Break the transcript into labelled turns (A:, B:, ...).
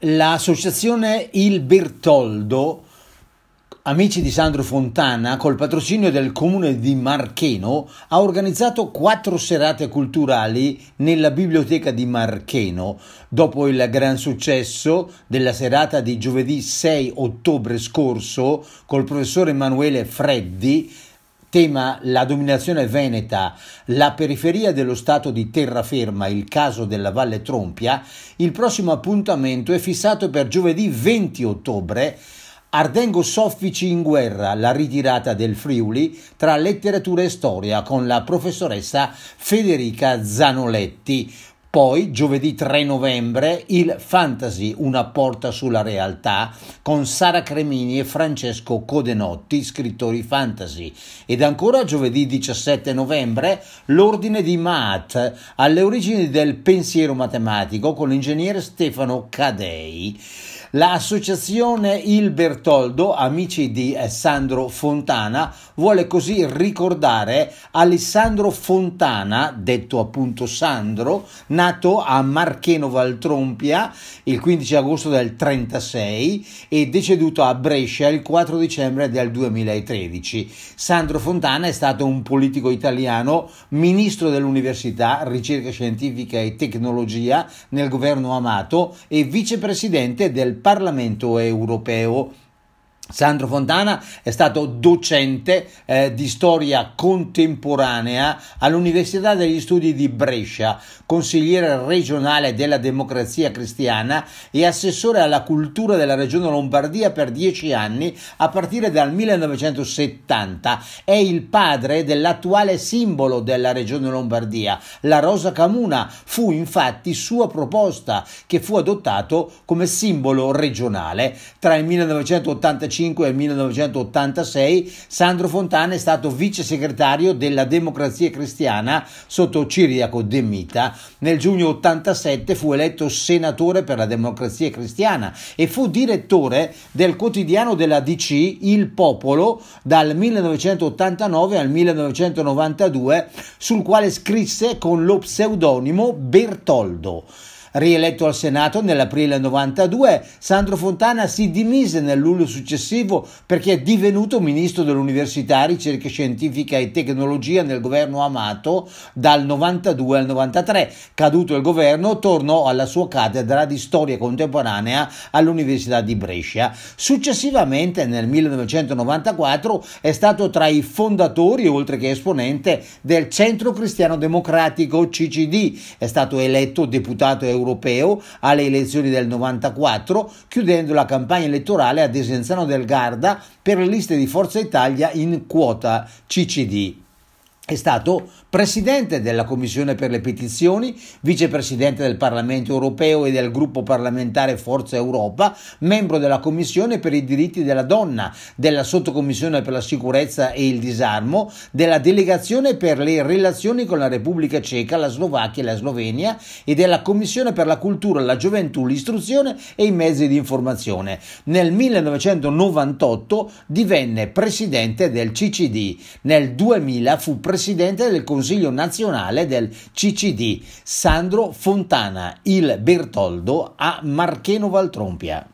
A: L'associazione Il Bertoldo Amici di Sandro Fontana, col patrocinio del comune di Marcheno, ha organizzato quattro serate culturali nella biblioteca di Marcheno. Dopo il gran successo della serata di giovedì 6 ottobre scorso col professore Emanuele Freddi, Tema la dominazione veneta, la periferia dello stato di terraferma, il caso della Valle Trompia, il prossimo appuntamento è fissato per giovedì 20 ottobre Ardengo Soffici in guerra, la ritirata del Friuli tra letteratura e storia con la professoressa Federica Zanoletti. Poi giovedì 3 novembre il Fantasy Una porta sulla realtà con Sara Cremini e Francesco Codenotti, scrittori fantasy. Ed ancora giovedì 17 novembre l'Ordine di Maat, alle origini del pensiero matematico con l'ingegnere Stefano Cadei. L'associazione Il Bertoldo, amici di eh, Sandro Fontana, vuole così ricordare Alessandro Fontana, detto appunto Sandro, nato a Marcheno Valtrompia il 15 agosto del 1936 e deceduto a Brescia il 4 dicembre del 2013. Sandro Fontana è stato un politico italiano, ministro dell'università, ricerca scientifica e tecnologia nel governo Amato e vicepresidente del Parlamento europeo Sandro Fontana è stato docente eh, di storia contemporanea all'Università degli Studi di Brescia, consigliere regionale della democrazia cristiana e assessore alla cultura della regione Lombardia per dieci anni a partire dal 1970. È il padre dell'attuale simbolo della regione Lombardia, la Rosa Camuna. Fu infatti sua proposta che fu adottato come simbolo regionale tra il 1985 1985 al 1986, Sandro Fontana è stato vice segretario della Democrazia Cristiana sotto Ciriaco De Mita. Nel giugno 87 fu eletto senatore per la Democrazia Cristiana e fu direttore del quotidiano della DC Il Popolo dal 1989 al 1992, sul quale scrisse con lo pseudonimo Bertoldo. Rieletto al Senato nell'aprile 92, Sandro Fontana si dimise nel luglio successivo perché è divenuto ministro dell'Università, Ricerca Scientifica e Tecnologia nel governo Amato dal 92 al 93. Caduto il governo, tornò alla sua cattedra di storia contemporanea all'Università di Brescia. Successivamente, nel 1994, è stato tra i fondatori, oltre che esponente, del Centro Cristiano Democratico CCD. È stato eletto deputato europeo europeo alle elezioni del 94, chiudendo la campagna elettorale a Desenzano del Garda per le liste di Forza Italia in quota CCD. È stato presidente della Commissione per le petizioni, vicepresidente del Parlamento europeo e del gruppo parlamentare Forza Europa, membro della Commissione per i diritti della donna, della Sottocommissione per la sicurezza e il disarmo, della Delegazione per le relazioni con la Repubblica Ceca, la Slovacchia e la Slovenia e della Commissione per la cultura, la gioventù, l'istruzione e i mezzi di informazione. Nel 1998 divenne presidente del CCD. Nel 2000 fu presidente presidente del Consiglio nazionale del CCD, Sandro Fontana, il Bertoldo, a Marcheno Valtrompia.